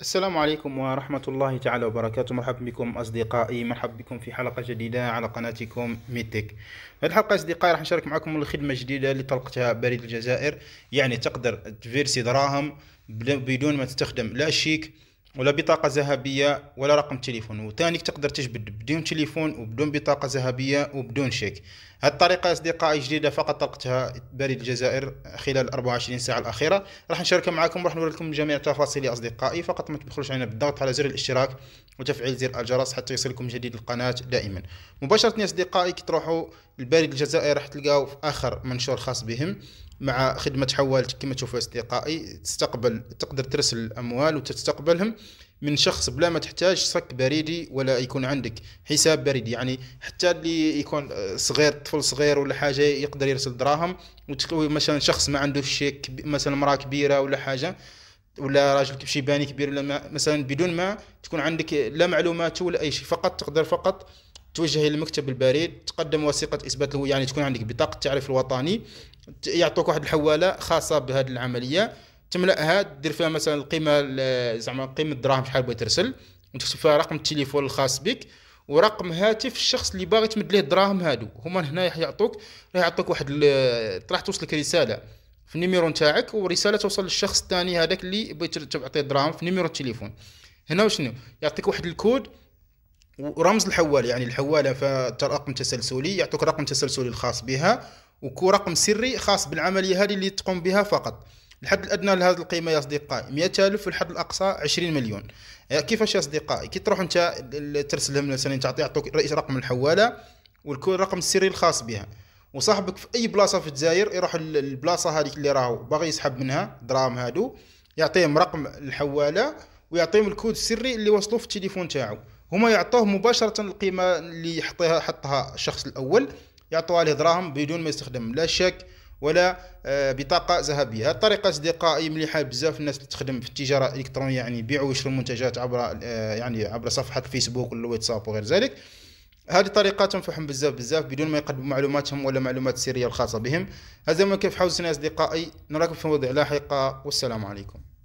السلام عليكم ورحمة الله تعالى وبركاته مرحبا بكم أصدقائي مرحبا بكم في حلقة جديدة على قناتكم ميتك في الحلقة أصدقائي راح نشارك معكم الخدمة الجديدة اللي طلقتها بريد الجزائر يعني تقدر تفيرسي دراهم بدون ما تستخدم لا شيك ولا بطاقة ذهبية ولا رقم تليفون وثانيك تقدر تجبد بدون تليفون وبدون بطاقة ذهبية وبدون شيك هذه الطريقة أصدقائي جديدة فقط طلقتها بريد الجزائر خلال 24 ساعة الأخيرة راح نشاركها معكم نوري نوريكم جميع تفاصيل يا أصدقائي فقط ما تبخلوش علينا بالضغط على زر الاشتراك وتفعيل زر الجرس حتى يصلكم جديد القناة دائما مباشرة يا أصدقائي كي تروحوا البريد الجزائري راح تلقاو في اخر منشور خاص بهم مع خدمه حوالت كما تشوفوا اصدقائي تستقبل تقدر ترسل الاموال وتستقبلهم من شخص بلا ما تحتاج صك بريدي ولا يكون عندك حساب بريدي يعني حتى اللي يكون صغير طفل صغير ولا حاجه يقدر يرسل دراهم مثلا شخص ما عنده شيك مثلا امراه كبيره ولا حاجه ولا راجل شيباني كبير ولا مثلا بدون ما تكون عندك لا معلومات ولا اي شيء فقط تقدر فقط توجه الى مكتب البريد تقدم وثيقه اثبات الهويه يعني تكون عندك بطاقه التعريف الوطني يعطوك واحد الحواله خاصه بهذه العمليه تملاها دير فيها مثلا القيمه زعما قيمه الدراهم شحال بغيت ترسل وتكتب فيها رقم التليفون الخاص بك ورقم هاتف الشخص اللي باغي تمد ليه الدراهم هادو هما هنا يعطوك راح يعطوك واحد راح توصلك رساله في النيميرو نتاعك ورساله توصل للشخص الثاني هذاك اللي بغيت تعطيه الدراهم في نيميرو التليفون هنا شنو يعطيك واحد الكود ورمز الحوال يعني الحواله رقم تسلسلي يعطوك رقم تسلسلي الخاص بها وكو رقم سري خاص بالعمليه هذه اللي تقوم بها فقط الحد الادنى لهذه القيمه يا اصدقائي الف والحد الاقصى 20 مليون أه، كيفاش يا اصدقائي كي تروح انت ترسلهم مثلا تعطي يعطوك رئيس رقم الحواله والكو الرقم السري الخاص بها وصاحبك في اي بلاصه في الجزائر يروح البلاصه هذيك اللي راهو باغي يسحب منها دراهم هادو يعطيهم رقم الحواله ويعطيهم الكود السري اللي وصلوه في التليفون تاعو هما يعطوه مباشره القيمه اللي يحطها حطها الشخص الاول يعطوها له دراهم بدون ما يستخدم لا شك ولا آه، بطاقه ذهبيه هاد الطريقه اصدقائي مليحه بزاف الناس اللي تخدم في التجاره الالكترونيه يعني يبيعوا ويشروا منتجات عبر آه، يعني عبر صفحه الفيسبوك ولا الواتساب وغير ذلك هذه الطريقه تنفعهم بزاف بزاف بدون ما يقدموا معلوماتهم ولا معلومات سريه الخاصه بهم هذا ما كيف حوزنا اصدقائي نراكم في مواضيع لاحقه والسلام عليكم